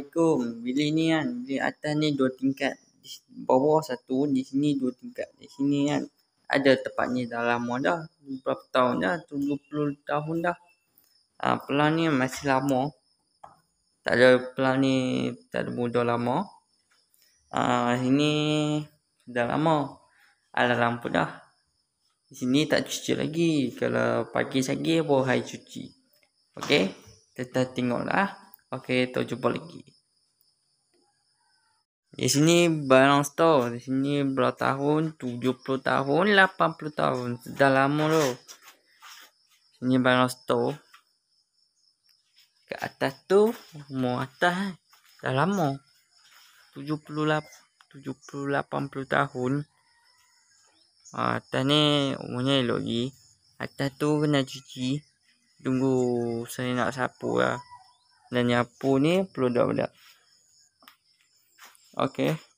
Assalamualaikum. Bilik ni kan, bilik atas ni dua tingkat. Di bawah satu, di sini dua tingkat. Di sini kan, ada tempat ni dah lama dah. Berapa tahun dah, 70 tahun dah. Ha, pelan ni masih lama. Tak ada pelan ni, tak ada muda lama. Ha, ah, sini dah lama. Ada lampu dah. Di sini tak cuci lagi. Kalau pagi sakit, baru hari cuci. Okey, kita tengoklah. Okey, kita jumpa lagi. Di sini barang store. Di sini berapa tahun? 70 tahun, 80 tahun. Sudah lama tu. Ini barang store. Ke atas tu, rumah atas. Eh. Dah lama. 70-80 tahun. Ah, atas ni umurnya elok lagi. Atas tu kena cuci. Tunggu saya nak sapu lah dan nyapu ni perlu dua benda. Okey.